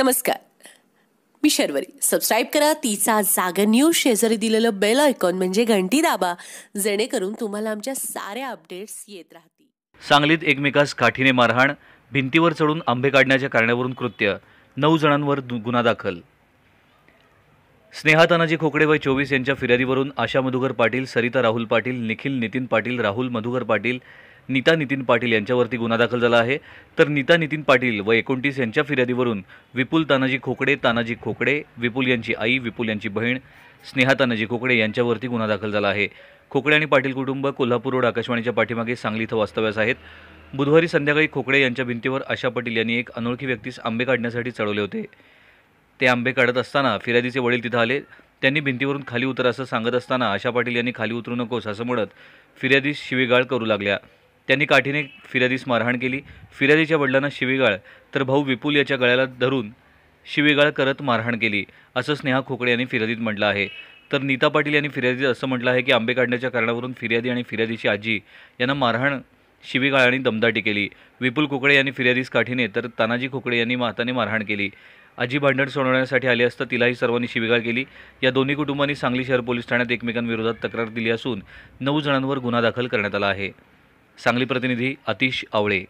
नमस्कार मी शर्वरी सबस्क्राईब करा तिचा जागा न्यूज शेजारी दिलेलं बेल आयकॉन म्हणजे घंटी दाबा जेणेकरून तुम्हाला आमच्या साऱ्या अपडेट्स येत राहतील सांगलीत एकमेकास काठीने मारहाण भिंतीवर चढून आंबे काढण्याच्या कारणावरून कृत्य नऊ जणांवर गुन्हा दाखल स्नेहा तानाजी खोकडे वय चोवीस यांच्या फिर्यादीवरून आशा मधुकर पाटील सरिता राहुल पाटील निखिल नितीन पाटील राहुल मधुकर पाटील नीता नितीन पाटील यांच्यावरती गुन्हा दाखल झाला आहे तर नीता नितीन पाटील व एकोणतीस यांच्या फिर्यादीवरून विपुल तानाजी खोकडे तानाजी खोकडे विपुल यांची आई विपुल यांची बहीण स्नेहा तानाजी खोकडे यांच्यावरती गुन्हा दाखल झाला आहे खोकडे आणि पाटील कुटुंब कोल्हापूर रोड आकाशवाणीच्या पाठीमागे सांगली इथं वास्तव्यास आहेत बुधवारी संध्याकाळी खोकडे यांच्या भिंतीवर आशा पाटील यांनी एक अनोळखी व्यक्तीस आंबे काढण्यासाठी चढवले होते ते आंबे काढत असताना फिर्यादीचे वडील तिथं आले त्यांनी भिंतीवरून खाली उतर असं सांगत असताना आशा पाटील यांनी खाली उतरू नकोस असं म्हणत फिर्यादी शिवेगाळ करू लागल्या त्यांनी काठीने फिर्यादीस मारहाण केली फिर्यादीच्या वडिलांना शिवीगाळ तर भाऊ विपुल याच्या गळ्याला धरून शिवीगाळ करत मारहाण केली असं स्नेहा खोकळे यांनी फिर्यादीत म्हटलं आहे तर नीता पाटील यांनी फिर्यादीत असं म्हटलं आहे की आंबे काढण्याच्या कारणावरून फिर्यादी आणि फिर्यादीची आजी यांना मारहाण शिवीगाळ आणि दमदाटी केली विपुल खोकळे यांनी फिर्यादीस काठीने तर तानाजी खोकळे यांनी माताने मारहाण केली आजी भांडण सोडवण्यासाठी आली असता तिलाही सर्वांनी शिवीगाळ केली या दोन्ही कुटुंबांनी सांगली शहर पोलीस ठाण्यात एकमेकांविरोधात तक्रार दिली असून नऊ जणांवर गुन्हा दाखल करण्यात आला आहे सांगली प्रतिनिधी अतिश आवळे